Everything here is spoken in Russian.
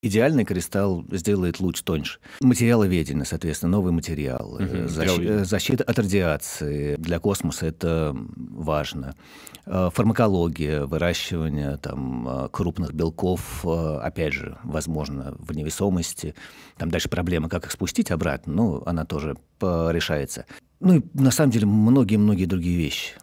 Идеальный кристалл сделает луч тоньше. Материалы Материаловедение, соответственно, новый материал. Угу, uh защита, от радиации. Для космоса это важно. Э, фармакология, выращивание там, э, крупных белков, опять же, возможно, в невесомости. Там дальше проблема, как их спустить обратно, Но ну, она тоже решается. Ну и на самом деле многие-многие другие вещи.